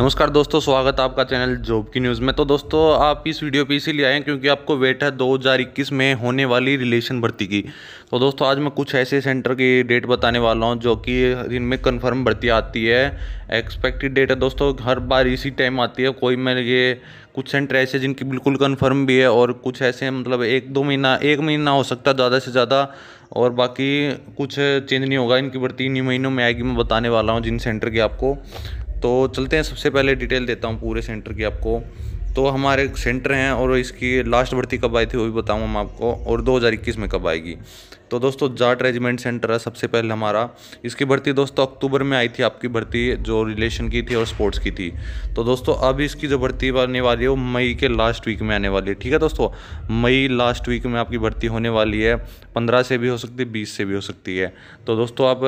नमस्कार दोस्तों स्वागत है आपका चैनल जॉब की न्यूज़ में तो दोस्तों आप इस वीडियो पे इसीलिए आए हैं क्योंकि आपको वेट है 2021 में होने वाली रिलेशन भर्ती की तो दोस्तों आज मैं कुछ ऐसे सेंटर की डेट बताने वाला हूँ जो कि इनमें कन्फर्म भर्ती आती है एक्सपेक्टेड डेट है दोस्तों हर बार इसी टाइम आती है कोई मैं ये कुछ सेंटर ऐसे जिनकी बिल्कुल कन्फर्म भी है और कुछ ऐसे मतलब एक दो महीना एक महीना हो सकता है ज़्यादा से ज़्यादा और बाकी कुछ चेंज नहीं होगा इनकी भर्ती इन्हीं महीनों में आएगी मैं बताने वाला हूँ जिन सेंटर की आपको तो चलते हैं सबसे पहले डिटेल देता हूँ पूरे सेंटर की आपको तो हमारे सेंटर हैं और इसकी लास्ट भर्ती कब आई थी वो भी बताऊँ हम आपको और दो में कब आएगी तो दोस्तों जाट रेजिमेंट सेंटर है सबसे पहले हमारा इसकी भर्ती दोस्तों अक्टूबर में आई थी आपकी भर्ती जो रिलेशन की थी और स्पोर्ट्स की थी तो दोस्तों अब इसकी जो भर्ती आने वाली है वो मई के लास्ट वीक में आने वाली है ठीक है दोस्तों मई लास्ट वीक में आपकी भर्ती होने वाली है पंद्रह से भी हो सकती है बीस से भी हो सकती है तो दोस्तों आप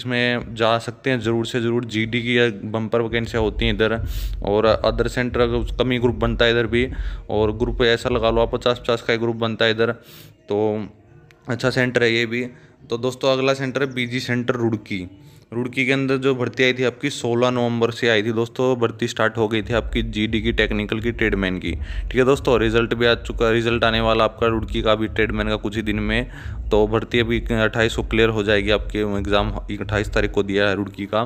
इसमें जा सकते हैं ज़रूर से ज़रूर जी की बम्पर वैकेंसियाँ होती हैं इधर और अदर सेंटर कमी ग्रुप बनता है इधर भी और ग्रुप ऐसा लगा लो आप पचास पचास का ग्रुप बनता है इधर तो अच्छा सेंटर है ये भी तो दोस्तों अगला सेंटर है बीजी सेंटर रुड़की रुड़की के अंदर जो भर्ती आई थी आपकी 16 नवंबर से आई थी दोस्तों भर्ती स्टार्ट हो गई थी आपकी जीडी की टेक्निकल की ट्रेडमैन की ठीक है दोस्तों रिजल्ट भी आ चुका है रिजल्ट आने वाला आपका रुड़की का भी ट्रेडमैन का कुछ ही दिन में तो भर्ती अभी अट्ठाईस को क्लियर हो जाएगी आपके एग्ज़ाम अट्ठाईस तारीख को दिया है रुड़की का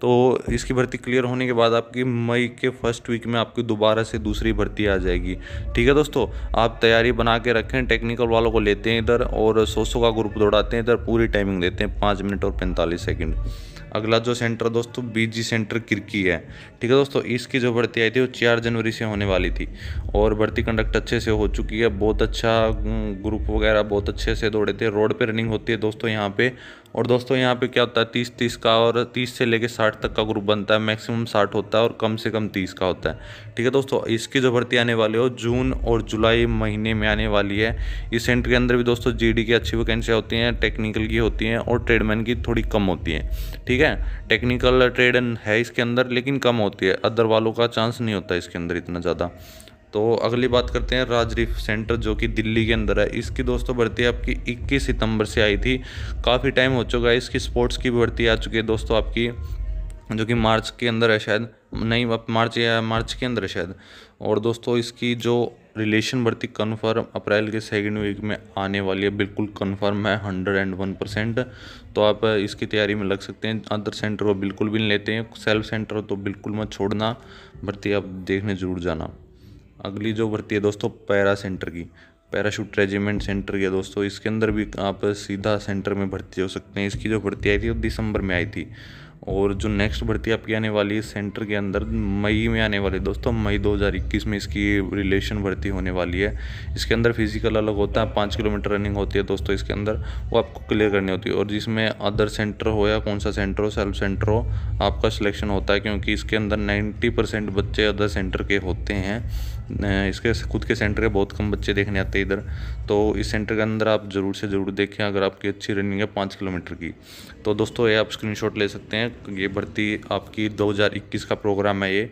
तो इसकी भर्ती क्लियर होने के बाद आपकी मई के फर्स्ट वीक में आपकी दोबारा से दूसरी भर्ती आ जाएगी ठीक है दोस्तों आप तैयारी बना के रखें टेक्निकल वालों को लेते हैं इधर और सौ सौ का ग्रुप दौड़ाते हैं इधर पूरी टाइमिंग देते हैं पाँच मिनट और पैंतालीस सेकेंड अगला जो सेंटर दोस्तों बीजी सेंटर किरकी है ठीक है दोस्तों इसकी जो भर्ती आई थी वो चार जनवरी से होने वाली थी और भर्ती कंडक्ट अच्छे से हो चुकी है बहुत अच्छा ग्रुप वगैरह बहुत अच्छे से दौड़े थे रोड पे रनिंग होती है दोस्तों यहाँ पे और दोस्तों यहाँ पे क्या होता है तीस तीस का और तीस से लेके साठ तक का ग्रुप बनता है मैक्सिमम साठ होता है और कम से कम तीस का होता है ठीक है दोस्तों इसकी जो भर्ती आने वाली हो जून और जुलाई महीने में आने वाली है इस सेंटर के अंदर भी दोस्तों जी की अच्छी वैकेंसियाँ होती हैं टेक्निकल की होती हैं और ट्रेडमैन की थोड़ी कम होती हैं ठीक है टेक्निकल ट्रेड है इसके अंदर लेकिन कम होती है अदर वालों का चांस नहीं होता इसके अंदर इतना ज़्यादा तो अगली बात करते हैं राज सेंटर जो कि दिल्ली के अंदर है इसकी दोस्तों भर्ती आपकी 21 सितंबर से आई थी काफ़ी टाइम हो चुका है इसकी स्पोर्ट्स की भर्ती आ चुकी है दोस्तों आपकी जो कि मार्च के अंदर है शायद नहीं अब मार्च या मार्च के अंदर है शायद और दोस्तों इसकी जो रिलेशन भर्ती कन्फर्म अप्रैल के सेकेंड वीक में आने वाली है बिल्कुल कन्फर्म है हंड्रेड एंड वन परसेंट तो आप इसकी तैयारी में लग सकते हैं अदर सेंटर को बिल्कुल भी नहीं लेते हैं सेल्फ सेंटर तो बिल्कुल मत छोड़ना भर्ती आप देखने ज़रूर जाना अगली जो भर्ती है दोस्तों पैरा सेंटर की पैराशूट रेजिमेंट सेंटर की है दोस्तों इसके अंदर भी आप सीधा सेंटर में भर्ती हो सकते हैं इसकी जो भर्ती आई थी वो दिसंबर में आई थी और जो नेक्स्ट भर्ती आपकी आने वाली है सेंटर के अंदर मई में आने वाली दोस्तों मई 2021 में इसकी रिलेशन भर्ती होने वाली है इसके अंदर फिजिकल अलग होता है पाँच किलोमीटर रनिंग होती है दोस्तों इसके अंदर वो आपको क्लियर करनी होती है और जिसमें अदर सेंटर हो या कौन सा सेंटर हो सेल्फ सेंटर हो आपका सिलेक्शन होता है क्योंकि इसके अंदर नाइन्टी बच्चे अदर सेंटर के होते हैं इसके खुद के सेंटर के बहुत कम बच्चे देखने आते हैं इधर तो इस सेंटर के अंदर आप ज़रूर से ज़रूर देखें अगर आपकी अच्छी रनिंग है पाँच किलोमीटर की तो दोस्तों ये आप स्क्रीनशॉट ले सकते हैं ये भर्ती आपकी 2021 का प्रोग्राम है ये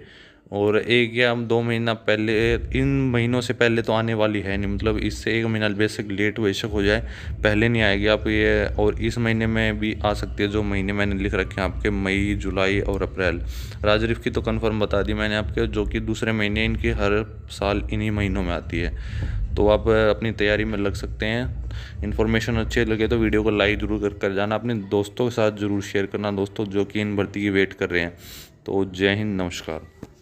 और एक या दो महीना पहले इन महीनों से पहले तो आने वाली है नहीं मतलब इससे एक महीना बेशक लेट बेशक हो जाए पहले नहीं आएगी आप ये और इस महीने में भी आ सकती है जो महीने मैंने लिख रखे हैं आपके मई जुलाई और अप्रैल राजरिफ की तो कंफर्म बता दी मैंने आपके जो कि दूसरे महीने इनकी हर साल इन्हीं महीनों में आती है तो आप अपनी तैयारी में लग सकते हैं इन्फॉर्मेशन अच्छे लगे तो वीडियो को लाइक ज़रूर कर कर जाना अपने दोस्तों के साथ ज़रूर शेयर करना दोस्तों जो कि इन भर्ती की वेट कर रहे हैं तो जय हिंद नमस्कार